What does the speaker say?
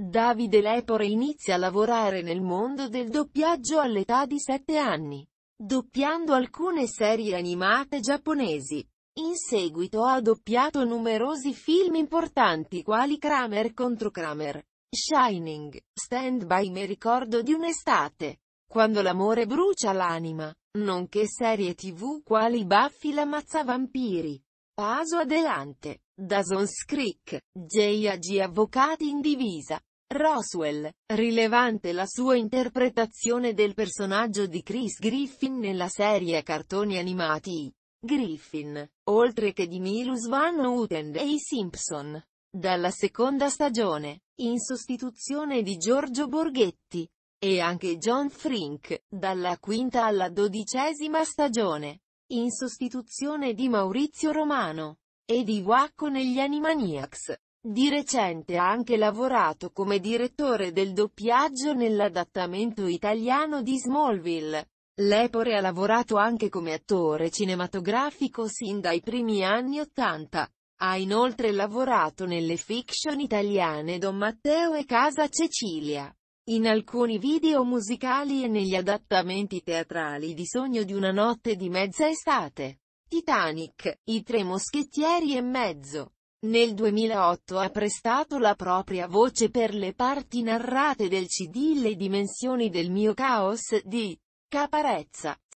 Davide Lepore inizia a lavorare nel mondo del doppiaggio all'età di 7 anni, doppiando alcune serie animate giapponesi. In seguito ha doppiato numerosi film importanti quali Kramer contro Kramer, Shining, Stand by Me ricordo di un'estate, quando l'amore brucia l'anima, nonché serie tv quali Baffi l'ammazza vampiri, Paso Adelante, Dazons Creek, J.A.G. Avvocati in divisa, Roswell. Rilevante la sua interpretazione del personaggio di Chris Griffin nella serie cartoni animati Griffin, oltre che di Milus Van Houten e i Simpson. Dalla seconda stagione, in sostituzione di Giorgio Borghetti, e anche John Frink, dalla quinta alla dodicesima stagione, in sostituzione di Maurizio Romano, e di Wacco negli Animaniacs. Di recente ha anche lavorato come direttore del doppiaggio nell'adattamento italiano di Smallville. Lepore ha lavorato anche come attore cinematografico sin dai primi anni Ottanta. Ha inoltre lavorato nelle fiction italiane Don Matteo e Casa Cecilia. In alcuni video musicali e negli adattamenti teatrali di Sogno di una notte di mezza estate. Titanic, I tre moschettieri e mezzo. Nel 2008 ha prestato la propria voce per le parti narrate del CD Le dimensioni del mio caos di Caparezza.